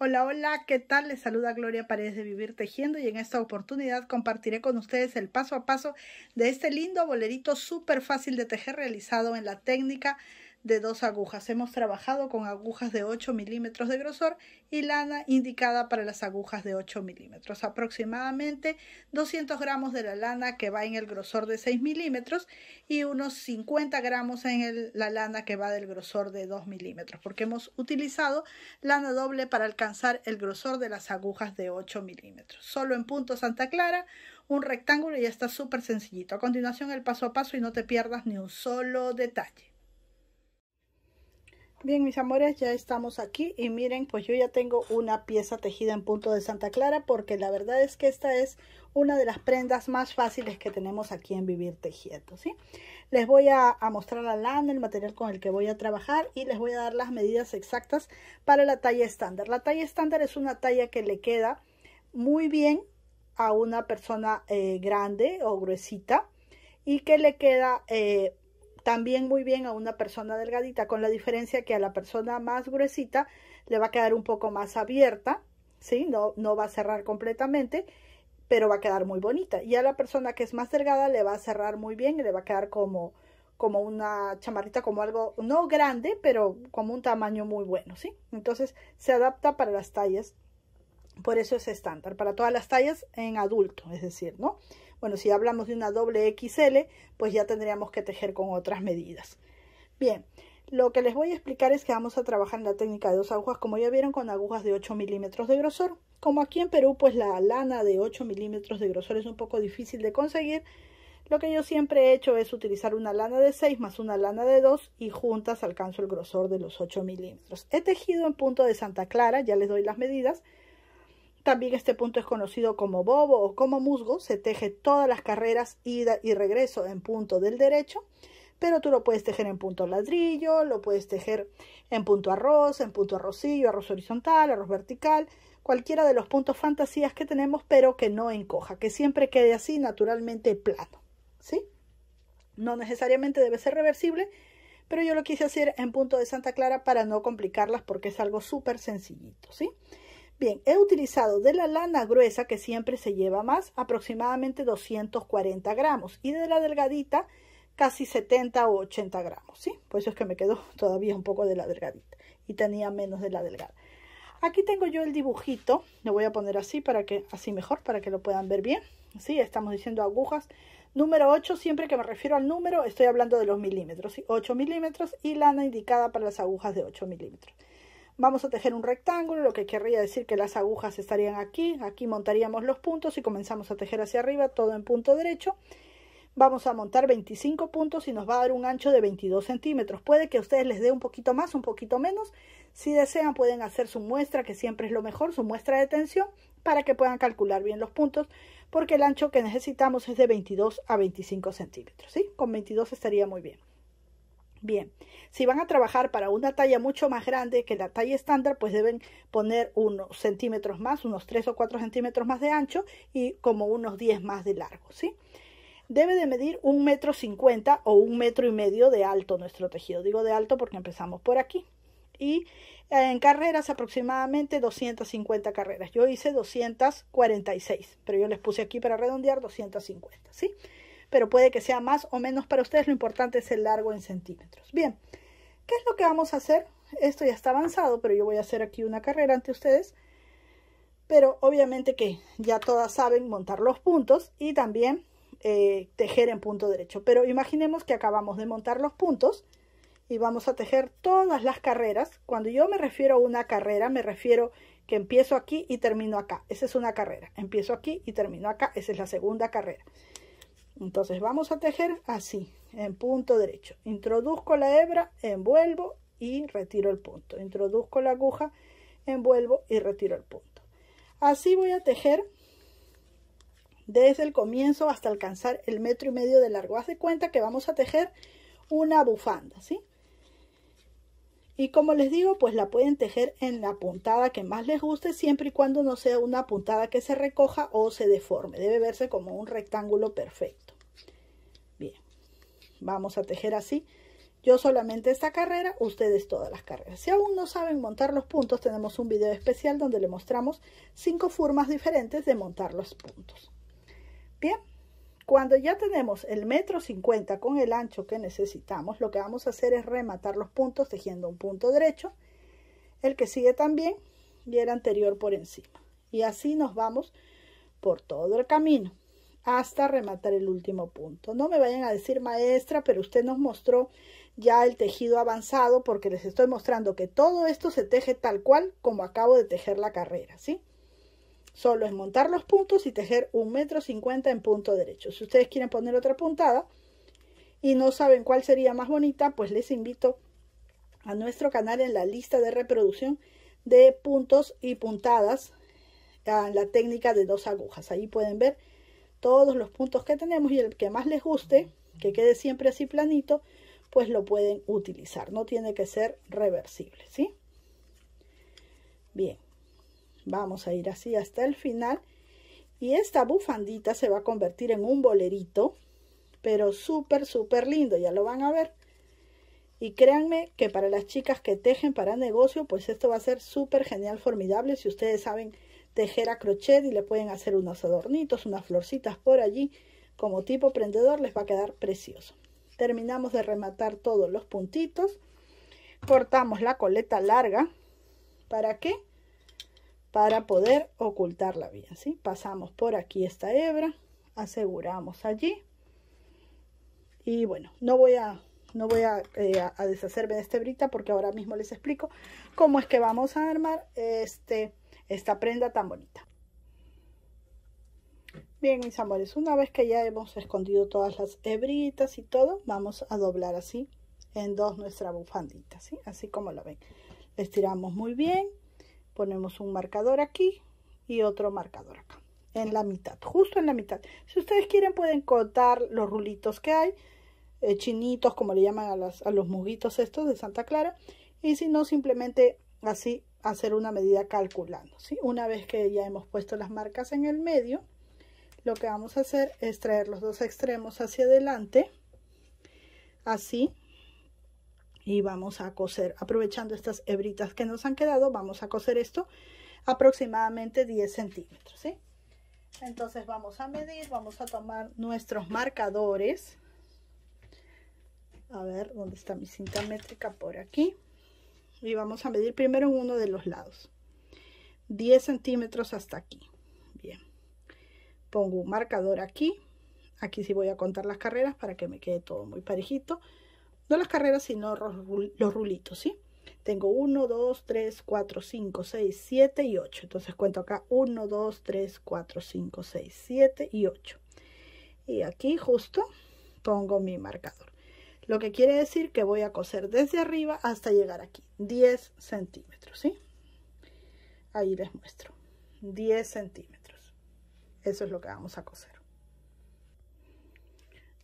Hola, hola, ¿qué tal? Les saluda Gloria Paredes de Vivir Tejiendo y en esta oportunidad compartiré con ustedes el paso a paso de este lindo bolerito súper fácil de tejer realizado en la técnica de dos agujas. Hemos trabajado con agujas de 8 milímetros de grosor y lana indicada para las agujas de 8 milímetros. Aproximadamente 200 gramos de la lana que va en el grosor de 6 milímetros y unos 50 gramos en la lana que va del grosor de 2 milímetros, porque hemos utilizado lana doble para alcanzar el grosor de las agujas de 8 milímetros. Solo en punto Santa Clara un rectángulo y ya está súper sencillito. A continuación el paso a paso y no te pierdas ni un solo detalle. Bien, mis amores, ya estamos aquí y miren, pues yo ya tengo una pieza tejida en punto de Santa Clara porque la verdad es que esta es una de las prendas más fáciles que tenemos aquí en Vivir Tejiendo, ¿sí? Les voy a, mostrar la lana, el material con el que voy a trabajar y les voy a dar las medidas exactas para la talla estándar. La talla estándar es una talla que le queda muy bien a una persona eh, grande o gruesita y que le queda... Eh, también muy bien a una persona delgadita, con la diferencia que a la persona más gruesita le va a quedar un poco más abierta, ¿sí? No, no va a cerrar completamente, pero va a quedar muy bonita. Y a la persona que es más delgada le va a cerrar muy bien y le va a quedar como, como una chamarrita, como algo no grande, pero como un tamaño muy bueno, ¿sí? Entonces se adapta para las tallas, por eso es estándar, para todas las tallas en adulto, es decir, ¿no? Bueno, si hablamos de una doble XL, pues ya tendríamos que tejer con otras medidas. Bien, lo que les voy a explicar es que vamos a trabajar en la técnica de dos agujas, como ya vieron, con agujas de 8 milímetros de grosor. Como aquí en Perú, pues la lana de 8 milímetros de grosor es un poco difícil de conseguir, lo que yo siempre he hecho es utilizar una lana de 6 más una lana de 2 y juntas alcanzo el grosor de los 8 milímetros. He tejido en punto de Santa Clara, ya les doy las medidas, también este punto es conocido como bobo o como musgo. Se teje todas las carreras ida y regreso en punto del derecho, pero tú lo puedes tejer en punto ladrillo, lo puedes tejer en punto arroz, en punto arrocillo, arroz horizontal, arroz vertical, cualquiera de los puntos fantasías que tenemos, pero que no encoja, que siempre quede así naturalmente plano, ¿sí? No necesariamente debe ser reversible, pero yo lo quise hacer en punto de Santa Clara para no complicarlas porque es algo súper sencillito, ¿sí? sí Bien, he utilizado de la lana gruesa, que siempre se lleva más, aproximadamente 240 gramos, y de la delgadita, casi 70 o 80 gramos, ¿sí? Por eso es que me quedó todavía un poco de la delgadita, y tenía menos de la delgada. Aquí tengo yo el dibujito, lo voy a poner así, para que así mejor, para que lo puedan ver bien, ¿sí? Estamos diciendo agujas. Número 8, siempre que me refiero al número, estoy hablando de los milímetros, ¿sí? 8 milímetros, y lana indicada para las agujas de 8 milímetros. Vamos a tejer un rectángulo, lo que querría decir que las agujas estarían aquí. Aquí montaríamos los puntos y comenzamos a tejer hacia arriba, todo en punto derecho. Vamos a montar 25 puntos y nos va a dar un ancho de 22 centímetros. Puede que a ustedes les dé un poquito más, un poquito menos. Si desean pueden hacer su muestra, que siempre es lo mejor, su muestra de tensión, para que puedan calcular bien los puntos, porque el ancho que necesitamos es de 22 a 25 centímetros. ¿sí? Con 22 estaría muy bien. Bien, si van a trabajar para una talla mucho más grande que la talla estándar, pues deben poner unos centímetros más, unos 3 o 4 centímetros más de ancho y como unos 10 más de largo, ¿sí? Debe de medir un metro cincuenta o un metro y medio de alto nuestro tejido. Digo de alto porque empezamos por aquí. Y eh, en carreras aproximadamente 250 carreras. Yo hice 246, pero yo les puse aquí para redondear 250, ¿sí? pero puede que sea más o menos para ustedes. Lo importante es el largo en centímetros. Bien, ¿qué es lo que vamos a hacer? Esto ya está avanzado, pero yo voy a hacer aquí una carrera ante ustedes. Pero obviamente que ya todas saben montar los puntos y también eh, tejer en punto derecho. Pero imaginemos que acabamos de montar los puntos y vamos a tejer todas las carreras. Cuando yo me refiero a una carrera, me refiero que empiezo aquí y termino acá. Esa es una carrera. Empiezo aquí y termino acá. Esa es la segunda carrera entonces vamos a tejer así en punto derecho introduzco la hebra envuelvo y retiro el punto introduzco la aguja envuelvo y retiro el punto así voy a tejer desde el comienzo hasta alcanzar el metro y medio de largo haz de cuenta que vamos a tejer una bufanda sí y como les digo, pues la pueden tejer en la puntada que más les guste, siempre y cuando no sea una puntada que se recoja o se deforme. Debe verse como un rectángulo perfecto. Bien, vamos a tejer así. Yo solamente esta carrera, ustedes todas las carreras. Si aún no saben montar los puntos, tenemos un video especial donde le mostramos cinco formas diferentes de montar los puntos. Bien, cuando ya tenemos el metro 50 con el ancho que necesitamos, lo que vamos a hacer es rematar los puntos tejiendo un punto derecho, el que sigue también y el anterior por encima. Y así nos vamos por todo el camino hasta rematar el último punto. No me vayan a decir maestra, pero usted nos mostró ya el tejido avanzado porque les estoy mostrando que todo esto se teje tal cual como acabo de tejer la carrera, ¿sí? Solo es montar los puntos y tejer un metro cincuenta en punto derecho. Si ustedes quieren poner otra puntada y no saben cuál sería más bonita, pues les invito a nuestro canal en la lista de reproducción de puntos y puntadas en la técnica de dos agujas. Ahí pueden ver todos los puntos que tenemos y el que más les guste, que quede siempre así planito, pues lo pueden utilizar. No tiene que ser reversible, ¿sí? Bien. Vamos a ir así hasta el final. Y esta bufandita se va a convertir en un bolerito, pero súper, súper lindo, ya lo van a ver. Y créanme que para las chicas que tejen para negocio, pues esto va a ser súper genial, formidable. Si ustedes saben tejer a crochet y le pueden hacer unos adornitos, unas florcitas por allí, como tipo prendedor, les va a quedar precioso. Terminamos de rematar todos los puntitos. Cortamos la coleta larga. ¿Para qué? para poder ocultar la vía, ¿sí? Pasamos por aquí esta hebra, aseguramos allí. Y bueno, no voy a, no voy eh, a, deshacerme de esta hebrita porque ahora mismo les explico cómo es que vamos a armar este, esta prenda tan bonita. Bien, mis amores, una vez que ya hemos escondido todas las hebritas y todo, vamos a doblar así en dos nuestra bufandita, ¿sí? Así como lo ven. Estiramos muy bien ponemos un marcador aquí y otro marcador acá en la mitad justo en la mitad si ustedes quieren pueden cortar los rulitos que hay eh, chinitos como le llaman a, los muguitos estos de Santa Clara y si no simplemente así hacer una medida calculando ¿sí? una vez que ya hemos puesto las marcas en el medio lo que vamos a hacer es traer los dos extremos hacia adelante así y vamos a coser aprovechando estas hebritas que nos han quedado vamos a coser esto aproximadamente 10 centímetros ¿sí? entonces vamos a medir vamos a tomar nuestros marcadores a ver dónde está mi cinta métrica por aquí y vamos a medir primero en uno de los lados 10 centímetros hasta aquí bien pongo un marcador aquí aquí sí voy a contar las carreras para que me quede todo muy parejito no las carreras, sino los rulitos, ¿sí? Tengo 1, 2, 3, 4, 5, 6, 7 y 8. Entonces cuento acá 1, 2, 3, 4, 5, 6, 7 y 8. Y aquí justo pongo mi marcador. Lo que quiere decir que voy a coser desde arriba hasta llegar aquí. 10 centímetros, ¿sí? Ahí les muestro. 10 centímetros. Eso es lo que vamos a coser.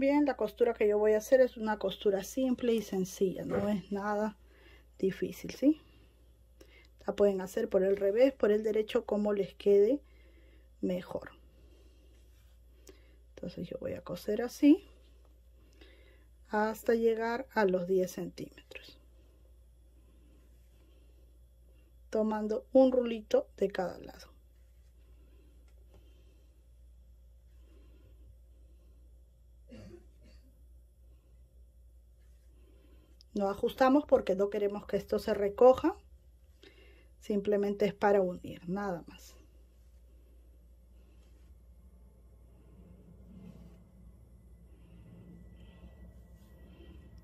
Bien, la costura que yo voy a hacer es una costura simple y sencilla, no es nada difícil, ¿sí? La pueden hacer por el revés, por el derecho, como les quede mejor. Entonces yo voy a coser así hasta llegar a los 10 centímetros. Tomando un rulito de cada lado. no ajustamos porque no queremos que esto se recoja. Simplemente es para unir, nada más.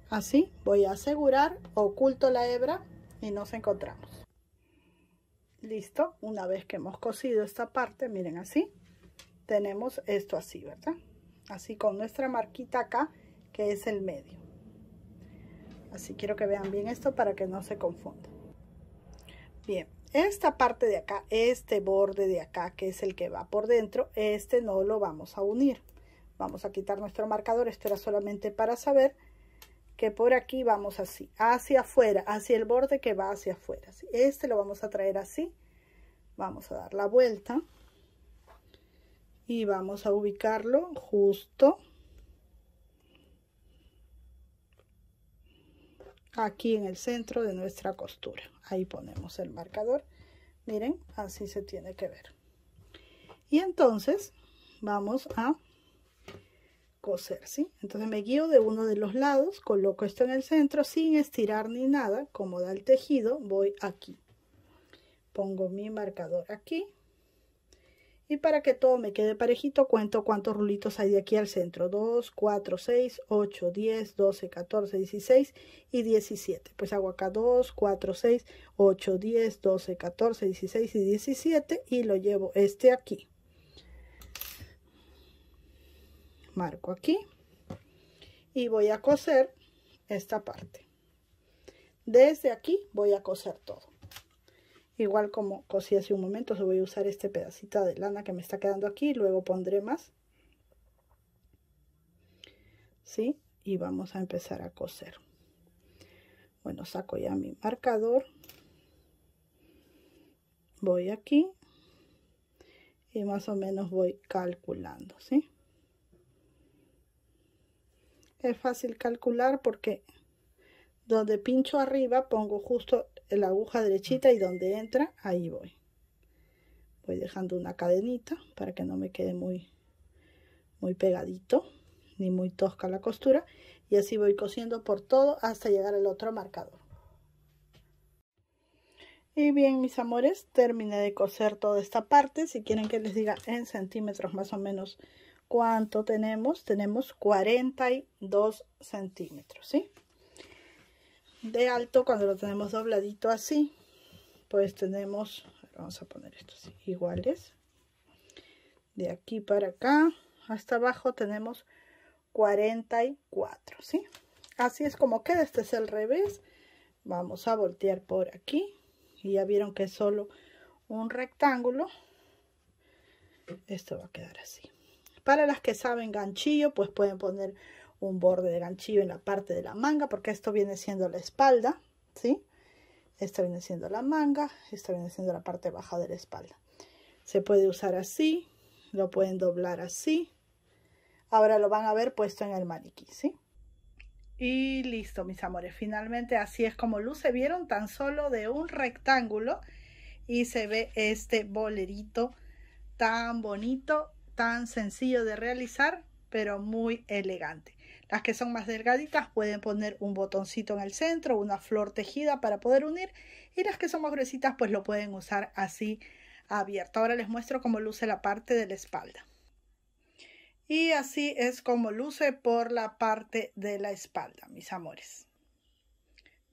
Así voy a asegurar, oculto la hebra y nos encontramos. Listo, una vez que hemos cosido esta parte, miren así, tenemos esto así, ¿verdad? Así con nuestra marquita acá, que es el medio. Así quiero que vean bien esto para que no se confundan. Bien, esta parte de acá, este borde de acá, que es el que va por dentro, este no lo vamos a unir. Vamos a quitar nuestro marcador, esto era solamente para saber que por aquí vamos así, hacia afuera, hacia el borde que va hacia afuera. Este lo vamos a traer así, vamos a dar la vuelta y vamos a ubicarlo justo aquí en el centro de nuestra costura ahí ponemos el marcador miren así se tiene que ver y entonces vamos a coser ¿sí? entonces me guío de uno de los lados coloco esto en el centro sin estirar ni nada como da el tejido voy aquí pongo mi marcador aquí y para que todo me quede parejito, cuento cuántos rulitos hay de aquí al centro. 2, 4, 6, 8, 10, 12, 14, 16 y 17. Pues hago acá 2, 4, 6, 8, 10, 12, 14, 16 y 17 y lo llevo este aquí. Marco aquí y voy a coser esta parte. Desde aquí voy a coser todo igual como cosí hace un momento se voy a usar este pedacito de lana que me está quedando aquí luego pondré más ¿sí? y vamos a empezar a coser bueno saco ya mi marcador voy aquí y más o menos voy calculando ¿sí? es fácil calcular porque donde pincho arriba pongo justo la aguja derechita y donde entra ahí voy voy dejando una cadenita para que no me quede muy muy pegadito ni muy tosca la costura y así voy cosiendo por todo hasta llegar al otro marcador y bien mis amores terminé de coser toda esta parte si quieren que les diga en centímetros más o menos cuánto tenemos tenemos 42 centímetros sí de alto cuando lo tenemos dobladito así pues tenemos vamos a poner estos iguales de aquí para acá hasta abajo tenemos 44 ¿sí? así es como queda este es el revés vamos a voltear por aquí y ya vieron que es solo un rectángulo esto va a quedar así para las que saben ganchillo pues pueden poner un borde de ganchillo en la parte de la manga, porque esto viene siendo la espalda, ¿sí? Esto viene siendo la manga, esta viene siendo la parte baja de la espalda. Se puede usar así, lo pueden doblar así. Ahora lo van a ver puesto en el maniquí, ¿sí? Y listo, mis amores. Finalmente así es como luce. Vieron tan solo de un rectángulo y se ve este bolerito tan bonito, tan sencillo de realizar, pero muy elegante. Las que son más delgaditas pueden poner un botoncito en el centro, una flor tejida para poder unir y las que son más gruesitas pues lo pueden usar así abierto. Ahora les muestro cómo luce la parte de la espalda. Y así es como luce por la parte de la espalda, mis amores.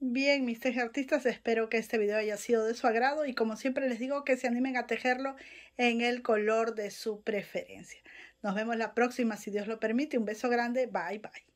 Bien, mis tejartistas, artistas, espero que este video haya sido de su agrado y como siempre les digo que se animen a tejerlo en el color de su preferencia. Nos vemos la próxima, si Dios lo permite. Un beso grande, bye bye.